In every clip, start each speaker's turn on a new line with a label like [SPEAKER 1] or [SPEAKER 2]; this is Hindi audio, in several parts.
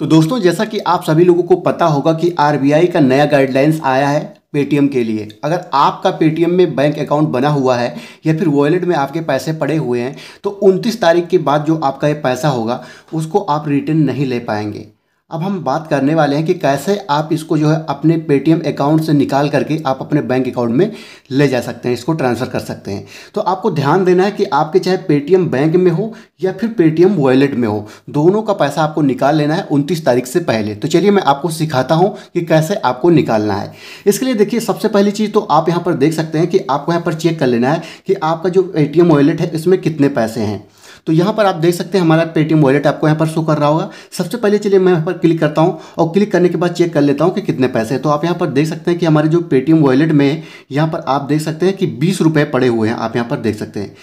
[SPEAKER 1] तो दोस्तों जैसा कि आप सभी लोगों को पता होगा कि आरबीआई का नया गाइडलाइंस आया है पेटीएम के लिए अगर आपका पेटीएम में बैंक अकाउंट बना हुआ है या फिर वॉलेट में आपके पैसे पड़े हुए हैं तो 29 तारीख के बाद जो आपका ये पैसा होगा उसको आप रिटर्न नहीं ले पाएंगे अब हम बात करने वाले हैं कि कैसे आप इसको जो है अपने पेटीएम अकाउंट से निकाल करके आप अपने बैंक अकाउंट में ले जा सकते हैं इसको ट्रांसफ़र कर सकते हैं तो आपको ध्यान देना है कि आपके चाहे पेटीएम बैंक में हो या फिर पेटीएम वॉलेट में हो दोनों का पैसा आपको निकाल लेना है उनतीस तारीख से पहले तो चलिए मैं आपको सिखाता हूँ कि कैसे आपको निकालना है इसके लिए देखिए सबसे पहली चीज़ तो आप यहाँ पर देख सकते हैं कि आपको यहाँ पर चेक कर लेना है कि आपका जो ए टी वॉलेट है इसमें कितने पैसे हैं तो यहाँ पर आप देख सकते हैं हमारा पेटीएम वॉलेट आपको यहाँ पर शो कर रहा होगा सबसे पहले चलिए मैं यहाँ पर क्लिक करता हूँ और क्लिक करने के बाद चेक कर लेता हूँ कि कितने पैसे हैं तो आप यहाँ पर देख सकते हैं कि हमारे जो पेटीएम वॉलेट में यहाँ पर आप देख सकते हैं कि बीस रुपये पड़े हुए हैं आप यहाँ पर देख सकते हैं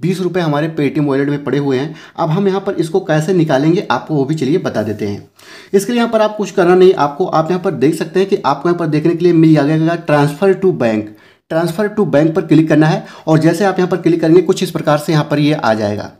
[SPEAKER 1] बीस रुपये हमारे पेटीएम वॉलेट में पड़े हुए हैं अब हम यहाँ पर इसको कैसे निकालेंगे आपको वो भी चलिए बता देते हैं इसके लिए यहाँ पर आप कुछ करना नहीं आपको आप यहाँ पर देख सकते हैं कि आपको यहाँ पर देखने के लिए मिल जाएगा transfer to bank transfer to bank पर क्लिक करना है और जैसे आप यहाँ पर क्लिक करेंगे कुछ इस प्रकार से यहाँ पर ये यह आ जाएगा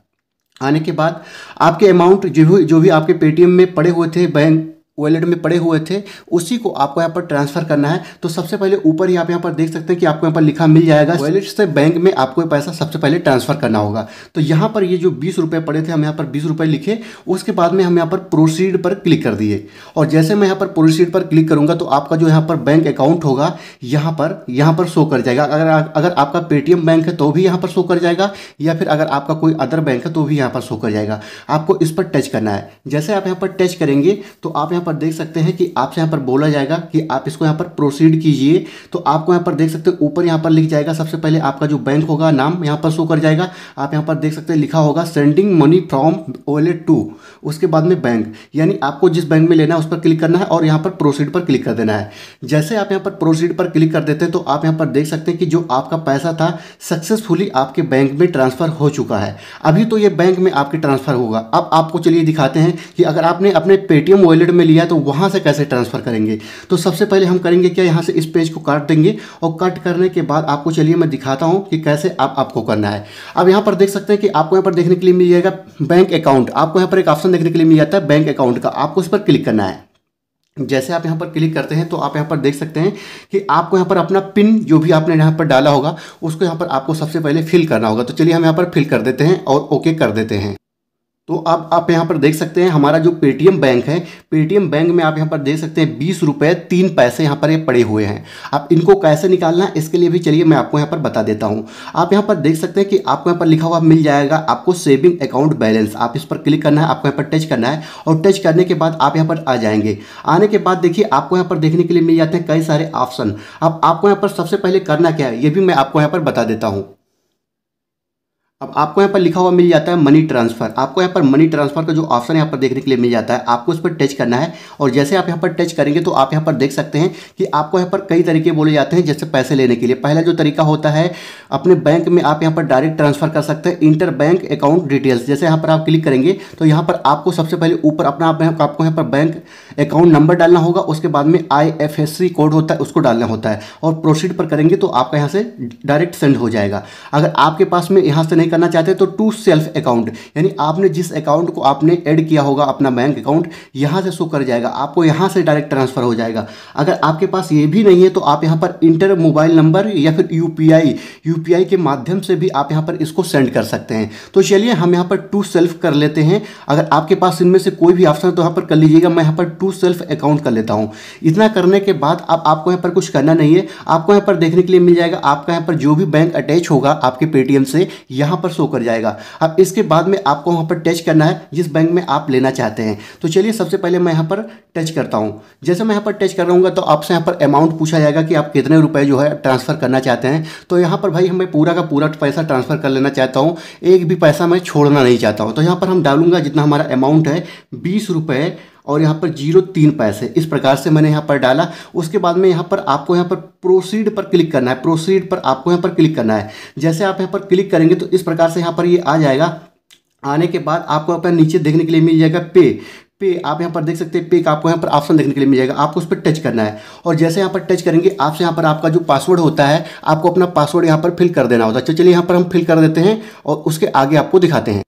[SPEAKER 1] आने के बाद आपके अमाउंट जो भी जो भी आपके पेटीएम में पड़े हुए थे बैंक वॉलेट में पड़े हुए थे उसी को आपको यहाँ पर ट्रांसफर करना है तो सबसे पहले ऊपर ही आप यहाँ पर देख सकते हैं कि आपको यहाँ पर लिखा मिल जाएगा वॉलेट से बैंक में आपको पैसा सबसे पहले ट्रांसफर करना होगा तो यहाँ पर ये जो बीस रुपये पड़े थे हम यहाँ पर बीस रुपये लिखे उसके बाद में हम यहाँ पर प्रोसीड पर क्लिक कर दिए और जैसे मैं यहाँ पर प्रोसीड पर क्लिक करूँगा तो आपका जो यहाँ पर बैंक अकाउंट होगा यहाँ पर यहाँ पर शो कर जाएगा अगर अगर आपका पेटीएम बैंक है तो भी यहाँ पर शो कर जाएगा या फिर अगर आपका कोई अदर बैंक है तो भी यहाँ पर शो कर जाएगा आपको इस पर टच करना है जैसे आप यहाँ पर टच करेंगे तो आप यहाँ यहाँ पर देख सकते हैं कि आपसे यहाँ पर बोला जाएगा कि आप इसको यहाँ पर प्रोसीड कीजिए तो आपको यहाँ पर देख सकते हैं ऊपर यहाँ पर लिख जाएगा सबसे पहले आपका जो बैंक होगा नाम यहाँ पर शो कर जाएगा आप यहाँ पर देख सकते हैं लिखा होगा sending money from wallet to उसके बाद में बैंक यानी आपको जिस बैंक में लेना है उस पर क्लिक करना है और यहाँ पर प्रोसीड पर क्लिक कर देना है जैसे आप यहाँ पर प्रोसीड पर क्लिक कर देते हैं तो आप यहाँ पर देख सकते हैं कि जो आपका पैसा था सक्सेसफुली आपके बैंक में ट्रांसफ़र हो चुका है अभी तो ये बैंक में आपके ट्रांसफ़र होगा अब आपको चलिए दिखाते हैं कि अगर आपने अपने पेटीएम वॉलेट में लिया तो वहाँ से कैसे ट्रांसफ़र करेंगे तो सबसे पहले हम करेंगे क्या यहाँ से इस पेज को काट देंगे और कट करने के बाद आपको चलिए मैं दिखाता हूँ कि कैसे आप आपको करना है अब यहाँ पर देख सकते हैं कि आपको यहाँ पर देखने के लिए मिल जाएगा बैंक अकाउंट आपको यहाँ पर एक ऑप्शन देखने के लिए मिल जाता है बैंक अकाउंट का आपको इस पर क्लिक करना है जैसे आप यहां पर क्लिक करते हैं तो आप यहां पर देख सकते हैं कि आपको यहां पर अपना पिन जो भी आपने यहां पर डाला होगा उसको यहां पर आपको सबसे पहले फिल करना होगा तो चलिए हम यहां पर फिल कर देते हैं और ओके कर देते हैं तो अब आप यहाँ पर देख सकते हैं हमारा जो पेटीएम बैंक है पेटीएम बैंक में आप यहाँ पर देख सकते हैं बीस रुपये तीन पैसे यहाँ पर ये यह पड़े हुए हैं आप इनको कैसे निकालना है इसके लिए भी चलिए मैं आपको यहाँ पर बता देता हूँ आप यहाँ पर देख सकते हैं कि आपको यहाँ पर लिखा हुआ मिल जाएगा आपको सेविंग अकाउंट बैलेंस आप इस पर क्लिक करना है आपको यहाँ पर टच करना है और टच करने के बाद आप यहाँ पर आ जाएंगे आने के बाद देखिए आपको यहाँ पर देखने के लिए मिल जाते हैं कई सारे ऑप्शन अब आपको यहाँ पर सबसे पहले करना क्या है ये भी मैं आपको यहाँ पर बता देता हूँ अब आपको यहाँ पर लिखा हुआ मिल जाता है मनी ट्रांसफ़र आपको यहाँ पर मनी ट्रांसफ़र का जो ऑप्शन यहाँ पर देखने के लिए मिल जाता है आपको इस पर टच करना है और जैसे आप यहाँ पर टच करेंगे तो आप यहाँ पर देख सकते हैं कि आपको यहाँ पर कई तरीके बोले जाते हैं जैसे पैसे लेने के लिए पहला जो तरीका होता है अपने बैंक में आप यहाँ पर डायरेक्ट ट्रांसफ़र कर सकते हैं इंटर बैंक अकाउंट डिटेल्स जैसे यहाँ पर आप क्लिक करेंगे तो यहाँ पर आपको सबसे पहले ऊपर अपना आपको यहाँ पर बैंक अकाउंट नंबर डालना होगा उसके बाद में आई कोड होता है उसको डालना होता है और प्रोसीड पर करेंगे तो आपका यहाँ से डायरेक्ट सेंड हो जाएगा अगर आपके पास में यहाँ से नहीं करना चाहते हैं तो टू सेल्फ अकाउंट यानी आपने जिस अकाउंट को आपने ऐड किया होगा अपना बैंक अकाउंट यहां से शो कर जाएगा आपको यहां से डायरेक्ट ट्रांसफर हो जाएगा अगर आपके पास ये भी नहीं है तो आप यहां पर इंटर मोबाइल नंबर या फिर यूपीआई यूपीआई के माध्यम से भी आप यहां पर इसको सेंड कर सकते हैं तो चलिए हम यहां पर टू सेल्फ कर लेते हैं अगर आपके पास इनमें से कोई भी ऑप्शन है तो यहां पर कर लीजिएगा मैं यहां पर टू सेल्फ अकाउंट कर लेता हूं इतना करने के बाद आप आपको यहां पर कुछ करना नहीं है आपको यहां पर देखने के लिए मिल जाएगा आपका यहां पर जो भी बैंक अटैच होगा आपके पेटीएम से यहां यहाँ पर शो कर जाएगा अब इसके बाद में आपको वहाँ पर टच करना है जिस बैंक में आप लेना चाहते हैं तो चलिए सबसे पहले मैं यहाँ पर टच करता हूँ जैसे मैं यहाँ पर टच कर रहा तो आपसे यहाँ पर अमाउंट पूछा जाएगा कि आप कितने रुपये जो है ट्रांसफ़र करना चाहते हैं तो यहाँ पर भाई हमें पूरा का पूरा पैसा ट्रांसफ़र कर लेना चाहता हूँ एक भी पैसा मैं छोड़ना नहीं चाहता हूँ तो यहाँ पर हम डालूंगा जितना हमारा अमाउंट है बीस रुपये और यहाँ पर जीरो तीन पैसे इस प्रकार से मैंने यहाँ पर डाला उसके बाद में यहाँ पर आपको यहाँ पर प्रोसीड पर क्लिक करना है प्रोसीड पर आपको यहाँ पर क्लिक करना है जैसे आप यहाँ पर क्लिक करेंगे तो इस प्रकार से यहाँ पर ये यह आ जाएगा आने के बाद आपको यहाँ पर नीचे देखने के लिए मिल जाएगा पे पे आप यहाँ पर देख सकते हैं पे का आपको यहाँ पर ऑप्शन देखने के लिए मिल जाएगा आपको उस पर टच करना है और जैसे यहाँ पर टच करेंगे आपसे यहाँ पर आपका जो पासवर्ड होता है आपको अपना पासवर्ड यहाँ पर फिल कर देना होता है चलिए यहाँ पर हम फिल कर देते हैं और उसके आगे आपको दिखाते हैं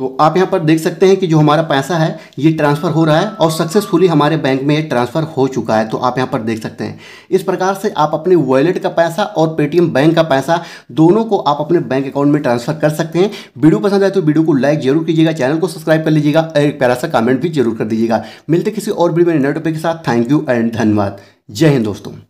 [SPEAKER 1] तो आप यहाँ पर देख सकते हैं कि जो हमारा पैसा है ये ट्रांसफ़र हो रहा है और सक्सेसफुली हमारे बैंक में ये ट्रांसफ़र हो चुका है तो आप यहाँ पर देख सकते हैं इस प्रकार से आप अपने वॉलेट का पैसा और पेटीएम बैंक का पैसा दोनों को आप अपने बैंक अकाउंट में ट्रांसफ़र कर सकते हैं वीडियो पसंद आए तो वीडियो को लाइक जरूर कीजिएगा चैनल को सब्सक्राइब कर लीजिएगा और एक प्यारा सा कमेंट भी जरूर कर दीजिएगा मिलते किसी और वीडियो में नए टॉपिक के साथ थैंक यू एंड धन्यवाद जय हिंद दोस्तों